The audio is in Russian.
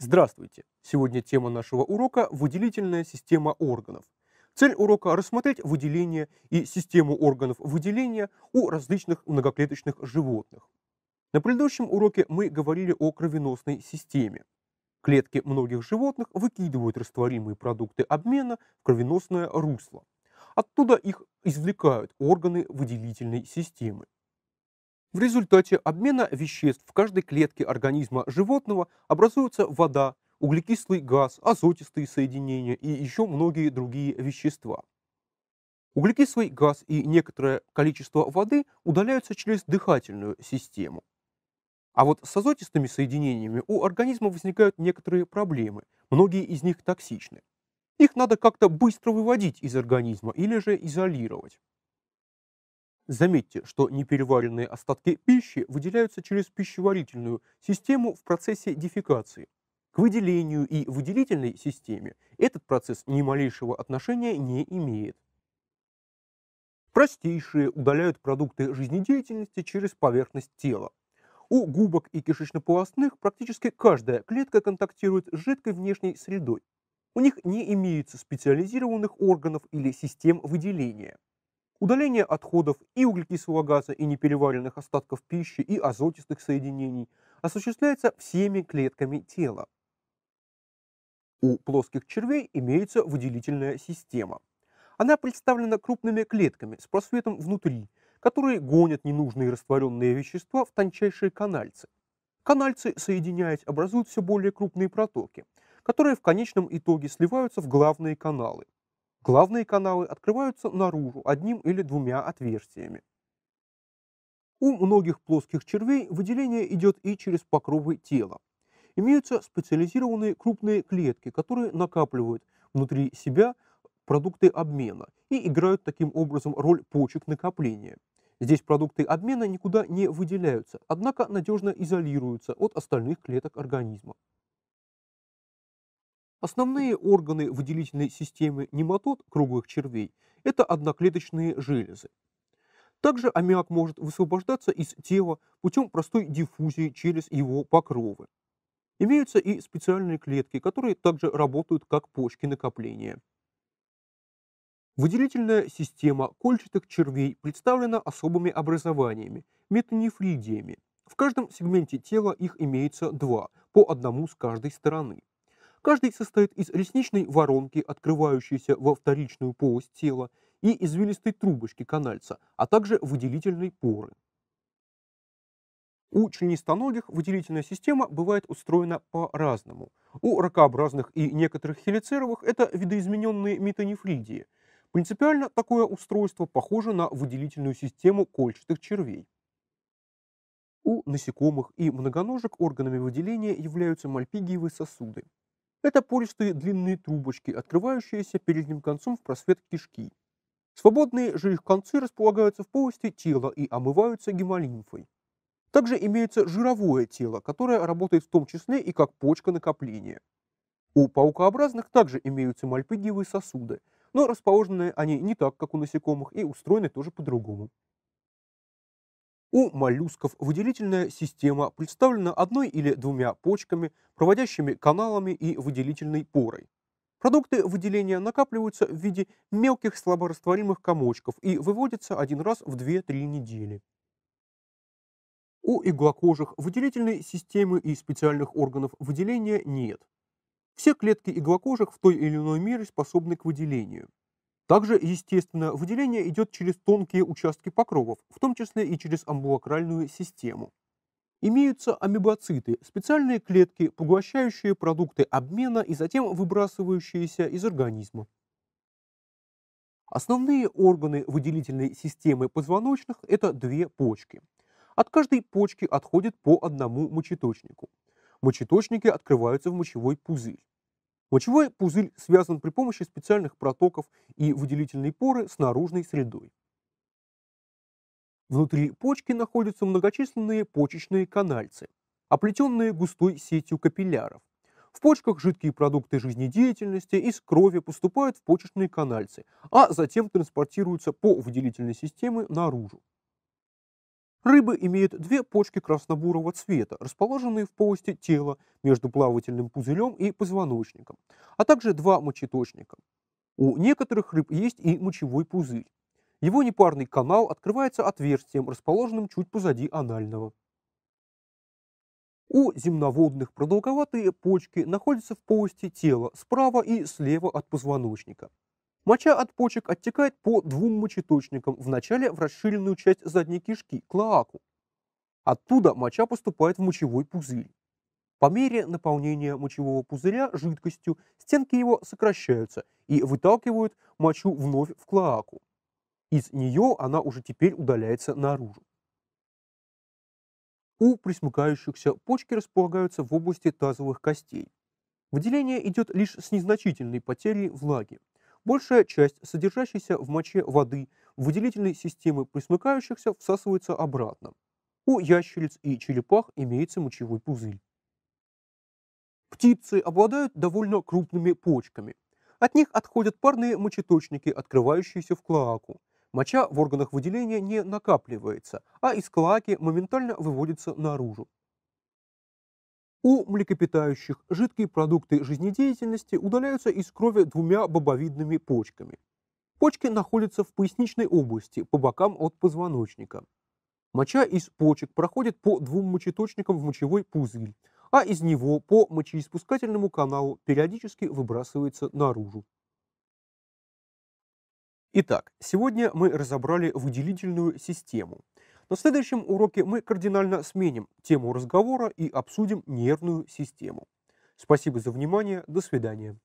Здравствуйте! Сегодня тема нашего урока – выделительная система органов. Цель урока – рассмотреть выделение и систему органов выделения у различных многоклеточных животных. На предыдущем уроке мы говорили о кровеносной системе. Клетки многих животных выкидывают растворимые продукты обмена в кровеносное русло. Оттуда их извлекают органы выделительной системы. В результате обмена веществ в каждой клетке организма животного образуется вода, углекислый газ, азотистые соединения и еще многие другие вещества. Углекислый газ и некоторое количество воды удаляются через дыхательную систему. А вот с азотистыми соединениями у организма возникают некоторые проблемы, многие из них токсичны. Их надо как-то быстро выводить из организма или же изолировать. Заметьте, что непереваренные остатки пищи выделяются через пищеварительную систему в процессе дефекации. К выделению и выделительной системе этот процесс ни малейшего отношения не имеет. Простейшие удаляют продукты жизнедеятельности через поверхность тела. У губок и кишечнополостных практически каждая клетка контактирует с жидкой внешней средой. У них не имеется специализированных органов или систем выделения. Удаление отходов и углекислого газа, и непереваренных остатков пищи, и азотистых соединений осуществляется всеми клетками тела. У плоских червей имеется выделительная система. Она представлена крупными клетками с просветом внутри, которые гонят ненужные растворенные вещества в тончайшие канальцы. Канальцы, соединяясь, образуют все более крупные протоки, которые в конечном итоге сливаются в главные каналы – Главные каналы открываются наружу одним или двумя отверстиями. У многих плоских червей выделение идет и через покровы тела. Имеются специализированные крупные клетки, которые накапливают внутри себя продукты обмена и играют таким образом роль почек накопления. Здесь продукты обмена никуда не выделяются, однако надежно изолируются от остальных клеток организма. Основные органы выделительной системы нематод круглых червей – это одноклеточные железы. Также аммиак может высвобождаться из тела путем простой диффузии через его покровы. Имеются и специальные клетки, которые также работают как почки накопления. Выделительная система кольчатых червей представлена особыми образованиями – метанефридиями. В каждом сегменте тела их имеется два, по одному с каждой стороны. Каждый состоит из ресничной воронки, открывающейся во вторичную полость тела, и извилистой трубочки канальца, а также выделительной поры. У членистоногих выделительная система бывает устроена по-разному. У ракообразных и некоторых хелицеровых это видоизмененные метанефридии. Принципиально такое устройство похоже на выделительную систему кольчатых червей. У насекомых и многоножек органами выделения являются мальпигиевые сосуды. Это пористые длинные трубочки, открывающиеся передним концом в просвет кишки. Свободные же их концы располагаются в полости тела и омываются гемолимфой. Также имеется жировое тело, которое работает в том числе и как почка накопления. У паукообразных также имеются мальпигиевые сосуды, но расположены они не так, как у насекомых, и устроены тоже по-другому. У моллюсков выделительная система представлена одной или двумя почками, проводящими каналами и выделительной порой. Продукты выделения накапливаются в виде мелких слаборастворимых комочков и выводятся один раз в 2-3 недели. У иглокожих выделительной системы и специальных органов выделения нет. Все клетки иглокожих в той или иной мере способны к выделению. Также, естественно, выделение идет через тонкие участки покровов, в том числе и через амбулакральную систему. Имеются амебоциты – специальные клетки, поглощающие продукты обмена и затем выбрасывающиеся из организма. Основные органы выделительной системы позвоночных – это две почки. От каждой почки отходит по одному мочеточнику. Мочеточники открываются в мочевой пузырь. Мочевой пузырь связан при помощи специальных протоков и выделительной поры с наружной средой. Внутри почки находятся многочисленные почечные канальцы, оплетенные густой сетью капилляров. В почках жидкие продукты жизнедеятельности из крови поступают в почечные канальцы, а затем транспортируются по выделительной системе наружу. Рыбы имеют две почки краснобурого цвета, расположенные в полости тела между плавательным пузырем и позвоночником, а также два мочеточника. У некоторых рыб есть и мочевой пузырь. Его непарный канал открывается отверстием, расположенным чуть позади анального. У земноводных продолговатые почки находятся в полости тела справа и слева от позвоночника. Моча от почек оттекает по двум мочеточникам, вначале в расширенную часть задней кишки, клоаку. Оттуда моча поступает в мочевой пузырь. По мере наполнения мочевого пузыря жидкостью стенки его сокращаются и выталкивают мочу вновь в клоаку. Из нее она уже теперь удаляется наружу. У присмыкающихся почки располагаются в области тазовых костей. Выделение идет лишь с незначительной потерей влаги. Большая часть содержащейся в моче воды выделительной системы присмыкающихся всасывается обратно. У ящериц и черепах имеется мочевой пузырь. Птицы обладают довольно крупными почками. От них отходят парные мочеточники, открывающиеся в клоаку. Моча в органах выделения не накапливается, а из клоаки моментально выводится наружу. У млекопитающих жидкие продукты жизнедеятельности удаляются из крови двумя бобовидными почками. Почки находятся в поясничной области, по бокам от позвоночника. Моча из почек проходит по двум мочеточникам в мочевой пузырь, а из него по мочеиспускательному каналу периодически выбрасывается наружу. Итак, сегодня мы разобрали выделительную систему – на следующем уроке мы кардинально сменим тему разговора и обсудим нервную систему. Спасибо за внимание, до свидания.